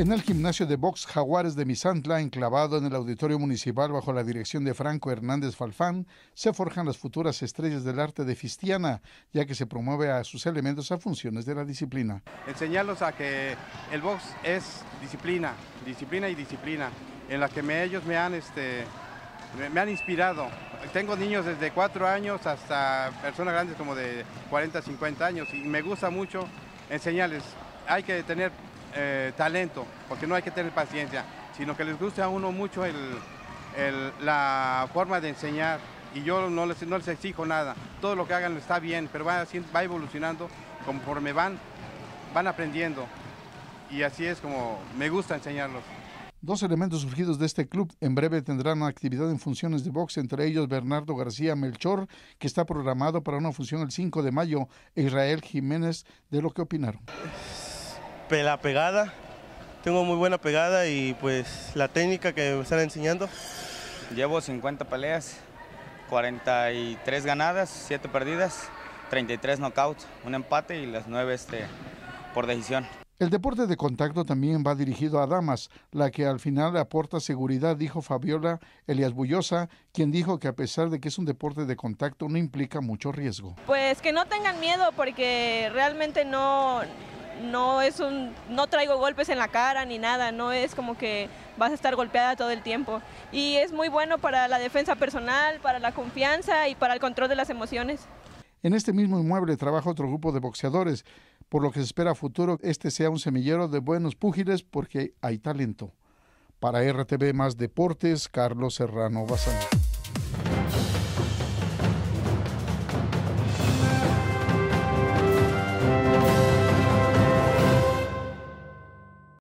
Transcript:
En el gimnasio de box Jaguares de Misantla, enclavado en el auditorio municipal bajo la dirección de Franco Hernández Falfán, se forjan las futuras estrellas del arte de Fistiana, ya que se promueve a sus elementos a funciones de la disciplina. Enseñarlos a que el box es disciplina, disciplina y disciplina, en la que ellos me han, este, me, han inspirado. Tengo niños desde 4 años hasta personas grandes como de 40, 50 años y me gusta mucho enseñarles. Hay que tener eh, talento, porque no hay que tener paciencia, sino que les guste a uno mucho el, la forma de enseñar y yo no les, no les exijo nada, todo lo que hagan está bien, pero va, va evolucionando conforme van, van aprendiendo y así es como me gusta enseñarlos. Dos elementos surgidos de este club en breve tendrán actividad en funciones de box, entre ellos Bernardo García Melchor, que está programado para una función el 5 de mayo, e Israel Jiménez, de lo que opinaron la pegada, tengo muy buena pegada y pues la técnica que me están enseñando. Llevo 50 peleas, 43 ganadas, 7 perdidas, 33 knockouts, un empate y las 9 este, por decisión. El deporte de contacto también va dirigido a damas, la que al final aporta seguridad, dijo Fabiola Elias Bullosa, quien dijo que a pesar de que es un deporte de contacto no implica mucho riesgo. Pues que no tengan miedo porque realmente no, no es un, no traigo golpes en la cara ni nada, no es como que vas a estar golpeada todo el tiempo. Y es muy bueno para la defensa personal, para la confianza y para el control de las emociones. En este mismo inmueble trabaja otro grupo de boxeadores, por lo que se espera a futuro este sea un semillero de buenos púgiles porque hay talento. Para RTV Más Deportes, Carlos Serrano Bazán.